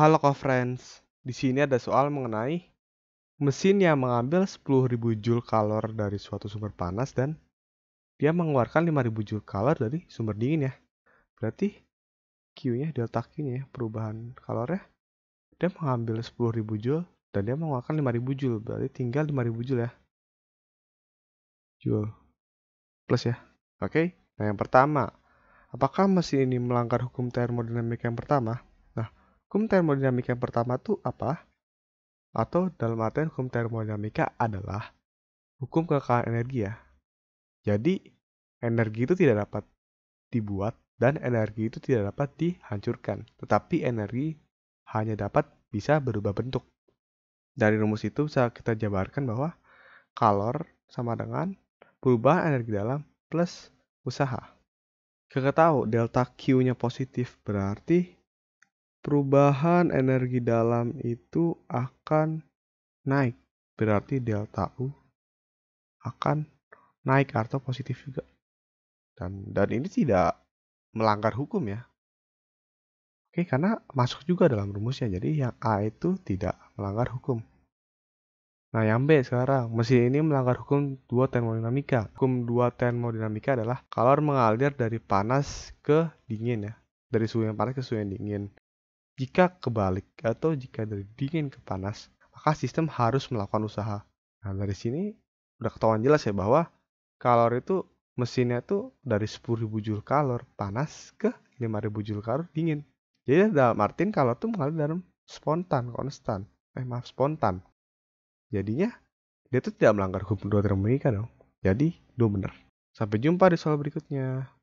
Halo co-friends, di sini ada soal mengenai mesin yang mengambil 10.000 joule kalor dari suatu sumber panas dan dia mengeluarkan 5.000 joule kalor dari sumber dingin ya. Berarti Q-nya delta Q-nya ya, perubahan kalornya dia mengambil 10.000 joule dan dia mengeluarkan 5.000 joule, berarti tinggal 5.000 joule ya. Joule plus ya. Oke. Nah, yang pertama, apakah mesin ini melanggar hukum termodinamika yang pertama? Hukum termodinamika yang pertama itu apa? Atau dalam artian hukum termodinamika adalah hukum kekekalan energi ya. Jadi, energi itu tidak dapat dibuat dan energi itu tidak dapat dihancurkan, tetapi energi hanya dapat bisa berubah bentuk. Dari rumus itu bisa kita jabarkan bahwa kalor sama dengan perubahan energi dalam plus usaha. Kita tahu delta Q-nya positif berarti perubahan energi dalam itu akan naik. Berarti delta U akan naik atau positif juga. Dan dan ini tidak melanggar hukum ya. Oke, karena masuk juga dalam rumusnya. Jadi yang A itu tidak melanggar hukum. Nah, yang B sekarang, mesin ini melanggar hukum 2 termodinamika. Hukum 2 termodinamika adalah kalor mengalir dari panas ke dingin ya. Dari suhu yang panas ke suhu yang dingin. Jika kebalik atau jika dari dingin ke panas, maka sistem harus melakukan usaha. Nah, dari sini udah ketahuan jelas ya bahwa kalor itu mesinnya itu dari 10.000 joule kalor panas ke 5.000 joule kalor dingin. Jadi dalam Martin kalor tuh mengalir dalam spontan, konstan. Eh maaf, spontan. Jadinya dia tuh tidak melanggar hukum dua termodinamika dong. Jadi, dua bener. Sampai jumpa di soal berikutnya.